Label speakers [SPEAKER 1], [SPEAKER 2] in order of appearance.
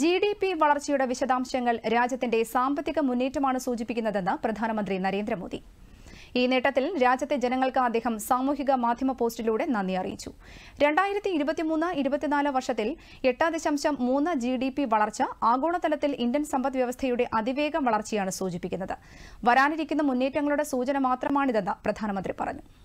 [SPEAKER 1] G D P വളർച്ചയുടെ വിശദാംശങ്ങൾ രാജ്യത്തിന്റെ സാമ്പത്തിക മുന്നേറ്റമാണ് സൂചിപ്പിക്കുന്നതെന്ന് പ്രധാനമന്ത്രി നരേന്ദ്രമോദി ഈ നേട്ടത്തിൽ രാജ്യത്തെ ജനങ്ങൾക്ക് അദ്ദേഹം സാമൂഹിക മാധ്യമ പോസ്റ്റിലൂടെ നന്ദി അറിയിച്ചു വർഷത്തിൽ എട്ട് ദശാംശം മൂന്ന് ജി ഡി പി വളർച്ച ആഗോളതലത്തിൽ ഇന്ത്യൻ സമ്പദ് വ്യവസ്ഥയുടെ അതിവേഗം വളർച്ചയാണ് സൂചിപ്പിക്കുന്നത് വരാനിരിക്കുന്ന മുന്നേറ്റങ്ങളുടെ സൂചന മാത്രമാണിതെന്ന് പ്രധാനമന്ത്രി പറഞ്ഞു